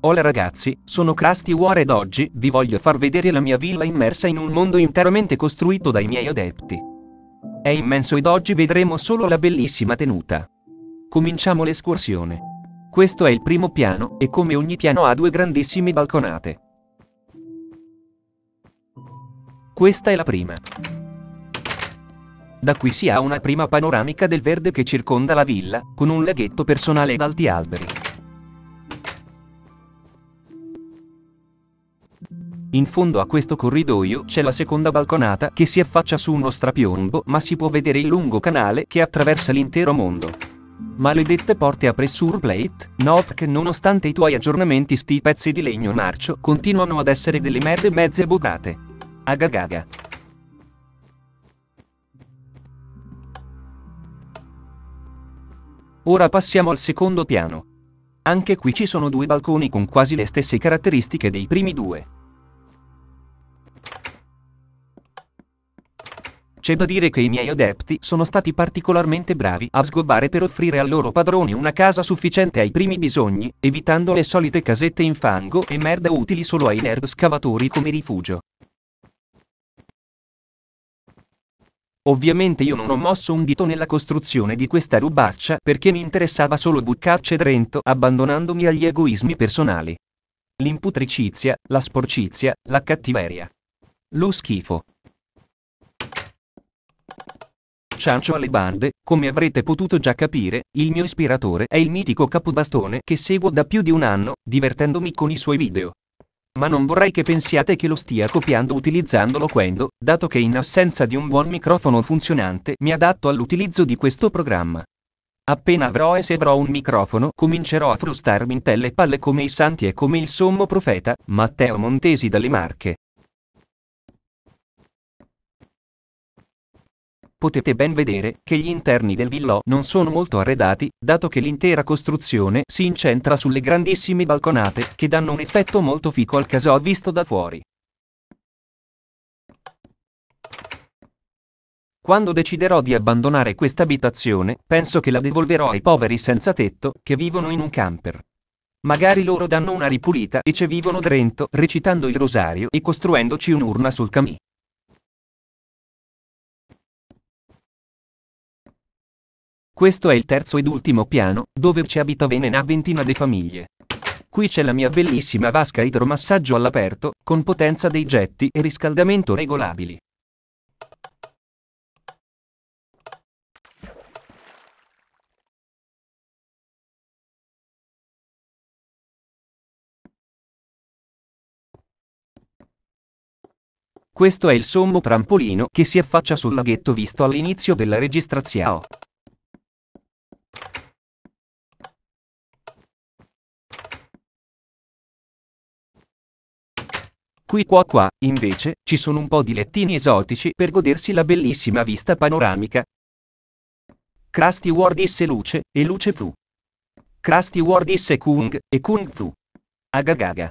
Hola ragazzi, sono Krusty War ed oggi vi voglio far vedere la mia villa immersa in un mondo interamente costruito dai miei adepti. È immenso ed oggi vedremo solo la bellissima tenuta. Cominciamo l'escursione. Questo è il primo piano e come ogni piano ha due grandissime balconate. Questa è la prima. Da qui si ha una prima panoramica del verde che circonda la villa, con un laghetto personale ed alti alberi. In fondo a questo corridoio c'è la seconda balconata che si affaccia su uno strapiombo ma si può vedere il lungo canale che attraversa l'intero mondo. Maledette porte a pressure plate, note che nonostante i tuoi aggiornamenti sti pezzi di legno marcio continuano ad essere delle merde mezze buttate. Agagaga. Ora passiamo al secondo piano. Anche qui ci sono due balconi con quasi le stesse caratteristiche dei primi due. C'è da dire che i miei adepti sono stati particolarmente bravi a sgobbare per offrire al loro padrone una casa sufficiente ai primi bisogni, evitando le solite casette in fango e merda utili solo ai nerd scavatori come rifugio. Ovviamente io non ho mosso un dito nella costruzione di questa rubaccia perché mi interessava solo Buccacce drento abbandonandomi agli egoismi personali. L'imputricizia, la sporcizia, la cattiveria. Lo schifo. Ciancio alle bande, come avrete potuto già capire, il mio ispiratore è il mitico capobastone che seguo da più di un anno, divertendomi con i suoi video. Ma non vorrei che pensiate che lo stia copiando utilizzandolo quando, dato che in assenza di un buon microfono funzionante mi adatto all'utilizzo di questo programma. Appena avrò e se avrò un microfono comincerò a frustarmi in telle palle come i santi e come il sommo profeta, Matteo Montesi dalle Marche. potete ben vedere che gli interni del villò non sono molto arredati, dato che l'intera costruzione si incentra sulle grandissime balconate che danno un effetto molto fico al casò visto da fuori. Quando deciderò di abbandonare questa abitazione, penso che la devolverò ai poveri senza tetto che vivono in un camper. Magari loro danno una ripulita e ci vivono drento, recitando il rosario e costruendoci un'urna sul camì. Questo è il terzo ed ultimo piano, dove ci abitavano una ventina di famiglie. Qui c'è la mia bellissima vasca idromassaggio all'aperto, con potenza dei getti e riscaldamento regolabili. Questo è il sommo trampolino che si affaccia sul laghetto visto all'inizio della registrazione. Qui qua qua, invece, ci sono un po' di lettini esotici per godersi la bellissima vista panoramica. Krusty War disse luce, e luce fu. Krusty War disse Kung, e Kung fu. Agagaga.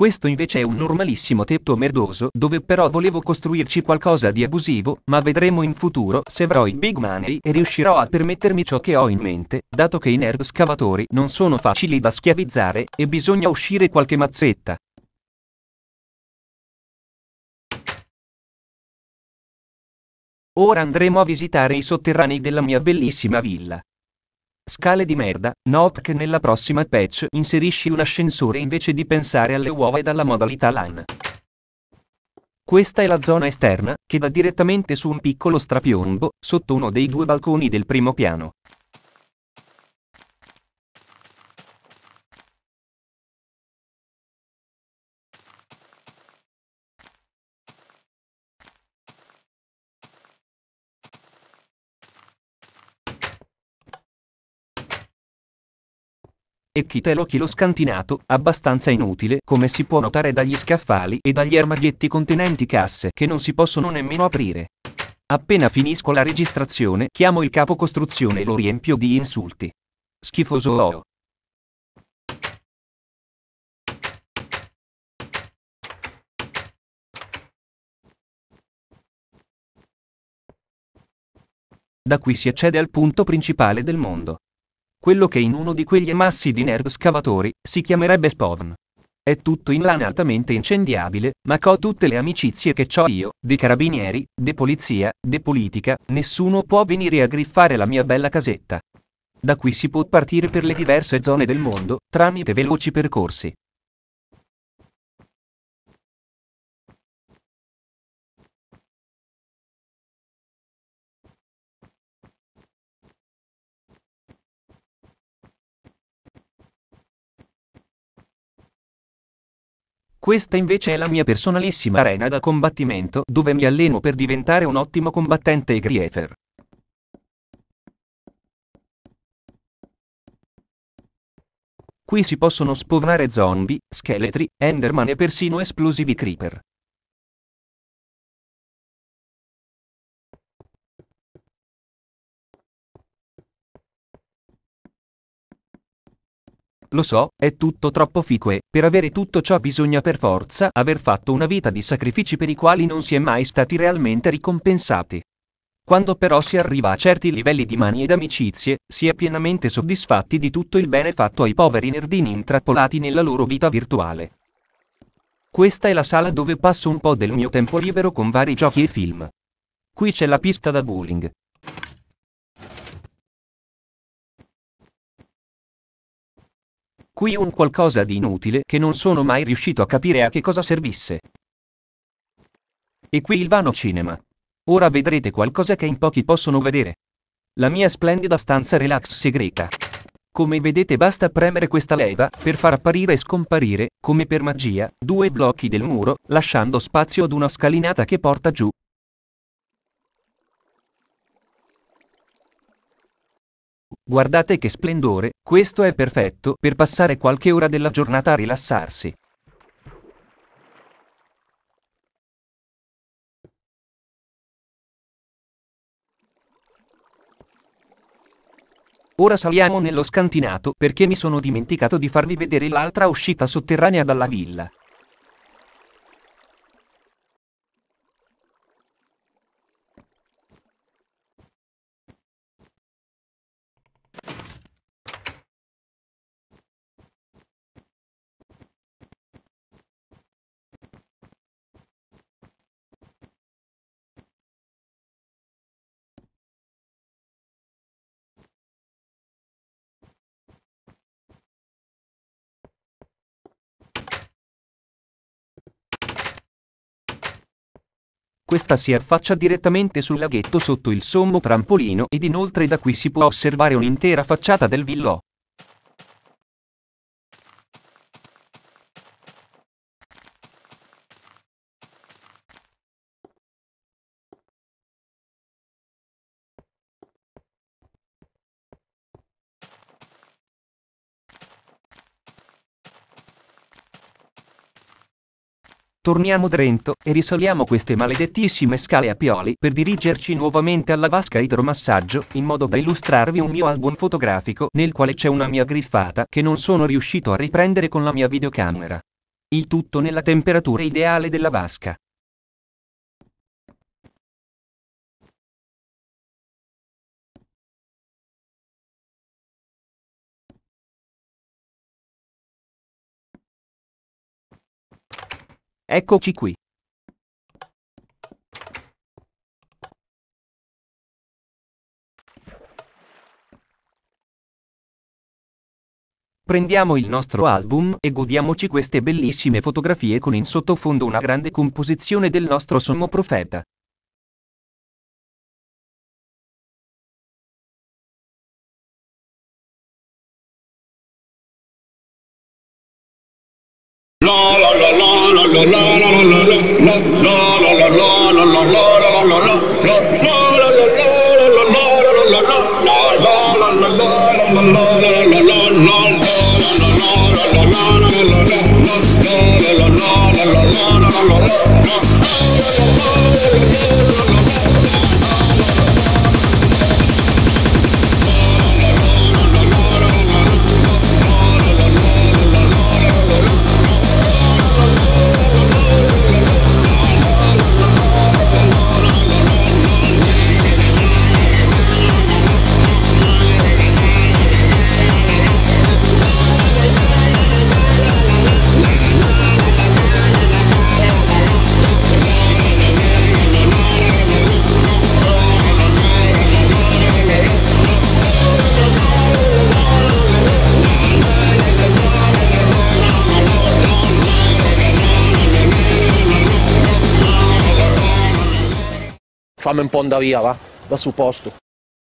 Questo invece è un normalissimo tetto merdoso dove però volevo costruirci qualcosa di abusivo, ma vedremo in futuro se avrò i big money e riuscirò a permettermi ciò che ho in mente, dato che i nerd scavatori non sono facili da schiavizzare e bisogna uscire qualche mazzetta. Ora andremo a visitare i sotterranei della mia bellissima villa. Scale di merda, note che nella prossima patch inserisci un ascensore invece di pensare alle uova e dalla modalità LAN. Questa è la zona esterna, che dà direttamente su un piccolo strapiombo, sotto uno dei due balconi del primo piano. E chi Kiteloki lo scantinato, abbastanza inutile come si può notare dagli scaffali e dagli armadietti contenenti casse che non si possono nemmeno aprire. Appena finisco la registrazione chiamo il capo costruzione e lo riempio di insulti. Schifoso oh. Da qui si accede al punto principale del mondo quello che in uno di quegli massi di nerd scavatori si chiamerebbe spawn. È tutto in lana altamente incendiabile, ma co tutte le amicizie che ho io, di carabinieri, di polizia, di politica, nessuno può venire a griffare la mia bella casetta. Da qui si può partire per le diverse zone del mondo, tramite veloci percorsi. Questa invece è la mia personalissima arena da combattimento dove mi alleno per diventare un ottimo combattente e griefer. Qui si possono spawnare zombie, scheletri, enderman e persino esplosivi creeper. Lo so, è tutto troppo fico e, per avere tutto ciò bisogna per forza aver fatto una vita di sacrifici per i quali non si è mai stati realmente ricompensati. Quando però si arriva a certi livelli di mani ed amicizie, si è pienamente soddisfatti di tutto il bene fatto ai poveri nerdini intrappolati nella loro vita virtuale. Questa è la sala dove passo un po' del mio tempo libero con vari giochi e film. Qui c'è la pista da bowling, Qui un qualcosa di inutile che non sono mai riuscito a capire a che cosa servisse. E qui il vano cinema. Ora vedrete qualcosa che in pochi possono vedere. La mia splendida stanza relax segreta. Come vedete basta premere questa leva per far apparire e scomparire, come per magia, due blocchi del muro, lasciando spazio ad una scalinata che porta giù, Guardate che splendore, questo è perfetto per passare qualche ora della giornata a rilassarsi. Ora saliamo nello scantinato perché mi sono dimenticato di farvi vedere l'altra uscita sotterranea dalla villa. Questa si affaccia direttamente sul laghetto sotto il sommo trampolino ed inoltre da qui si può osservare un'intera facciata del villò. Torniamo Trento e risaliamo queste maledettissime scale a pioli per dirigerci nuovamente alla vasca idromassaggio in modo da illustrarvi un mio album fotografico nel quale c'è una mia griffata che non sono riuscito a riprendere con la mia videocamera. Il tutto nella temperatura ideale della vasca. Eccoci qui. Prendiamo il nostro album e godiamoci queste bellissime fotografie con in sottofondo una grande composizione del nostro sommo profeta. la la la la la fammi un po' andare via, va, da sul posto.